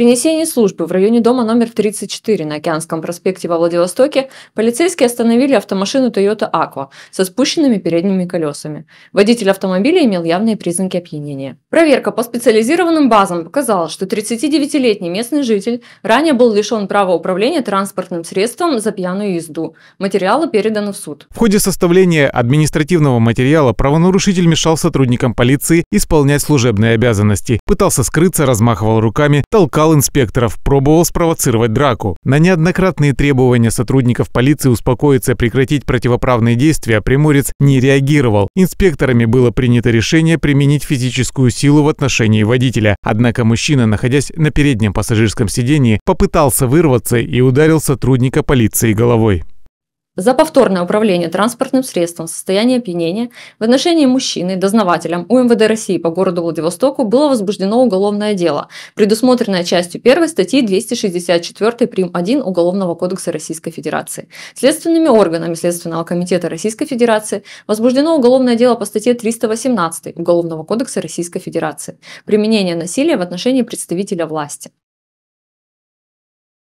При службы в районе дома номер 34 на Океанском проспекте во Владивостоке полицейские остановили автомашину Toyota Aqua со спущенными передними колесами. Водитель автомобиля имел явные признаки опьянения. Проверка по специализированным базам показала, что 39-летний местный житель ранее был лишен права управления транспортным средством за пьяную езду. Материалы переданы в суд. В ходе составления административного материала правонарушитель мешал сотрудникам полиции исполнять служебные обязанности, пытался скрыться, размахивал руками, толкал атаковал инспекторов, пробовал спровоцировать драку. На неоднократные требования сотрудников полиции успокоиться и прекратить противоправные действия Приморец не реагировал. Инспекторами было принято решение применить физическую силу в отношении водителя. Однако мужчина, находясь на переднем пассажирском сидении, попытался вырваться и ударил сотрудника полиции головой за повторное управление транспортным средством в состоянии опьянения в отношении мужчины дознавателям УМВД России по городу Владивостоку было возбуждено уголовное дело, предусмотренное частью 1 статьи 264 прим. 1 Уголовного кодекса Российской Федерации. Следственными органами Следственного комитета Российской Федерации возбуждено уголовное дело по статье 318 Уголовного кодекса Российской Федерации «Применение насилия в отношении представителя власти».